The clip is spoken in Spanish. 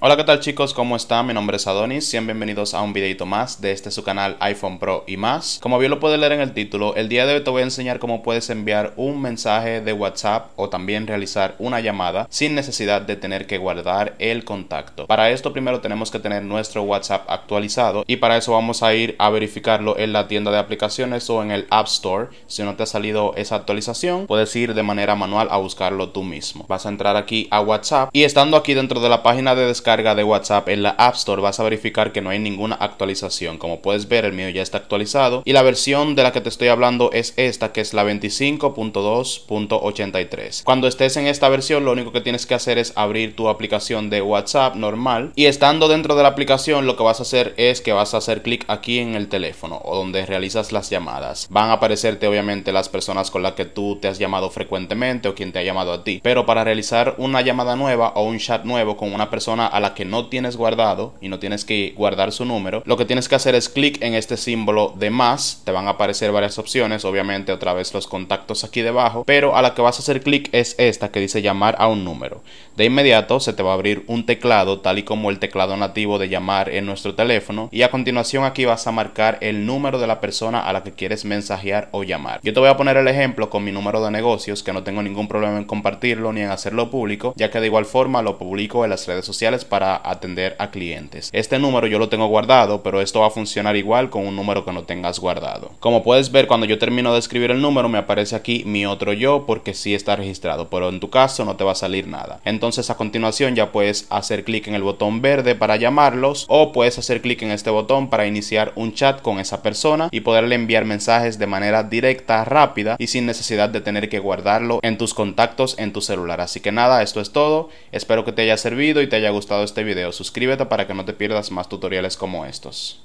Hola qué tal chicos, ¿cómo están? Mi nombre es Adonis, sean bienvenidos a un videito más de este su canal iPhone Pro y más. Como bien lo puedes leer en el título, el día de hoy te voy a enseñar cómo puedes enviar un mensaje de WhatsApp o también realizar una llamada sin necesidad de tener que guardar el contacto. Para esto primero tenemos que tener nuestro WhatsApp actualizado y para eso vamos a ir a verificarlo en la tienda de aplicaciones o en el App Store. Si no te ha salido esa actualización, puedes ir de manera manual a buscarlo tú mismo. Vas a entrar aquí a WhatsApp y estando aquí dentro de la página de descripción descarga de WhatsApp en la App Store vas a verificar que no hay ninguna actualización. Como puedes ver, el mío ya está actualizado y la versión de la que te estoy hablando es esta, que es la 25.2.83. Cuando estés en esta versión, lo único que tienes que hacer es abrir tu aplicación de WhatsApp normal y estando dentro de la aplicación, lo que vas a hacer es que vas a hacer clic aquí en el teléfono o donde realizas las llamadas. Van a aparecerte obviamente las personas con las que tú te has llamado frecuentemente o quien te ha llamado a ti, pero para realizar una llamada nueva o un chat nuevo con una persona a la que no tienes guardado y no tienes que guardar su número, lo que tienes que hacer es clic en este símbolo de más, te van a aparecer varias opciones, obviamente otra vez los contactos aquí debajo, pero a la que vas a hacer clic es esta que dice llamar a un número. De inmediato se te va a abrir un teclado tal y como el teclado nativo de llamar en nuestro teléfono y a continuación aquí vas a marcar el número de la persona a la que quieres mensajear o llamar. Yo te voy a poner el ejemplo con mi número de negocios que no tengo ningún problema en compartirlo ni en hacerlo público ya que de igual forma lo publico en las redes sociales para atender a clientes. Este número yo lo tengo guardado, pero esto va a funcionar igual con un número que no tengas guardado. Como puedes ver, cuando yo termino de escribir el número, me aparece aquí mi otro yo porque sí está registrado, pero en tu caso no te va a salir nada. Entonces a continuación ya puedes hacer clic en el botón verde para llamarlos o puedes hacer clic en este botón para iniciar un chat con esa persona y poderle enviar mensajes de manera directa, rápida y sin necesidad de tener que guardarlo en tus contactos en tu celular. Así que nada, esto es todo. Espero que te haya servido y te haya gustado gustado este video, suscríbete para que no te pierdas más tutoriales como estos.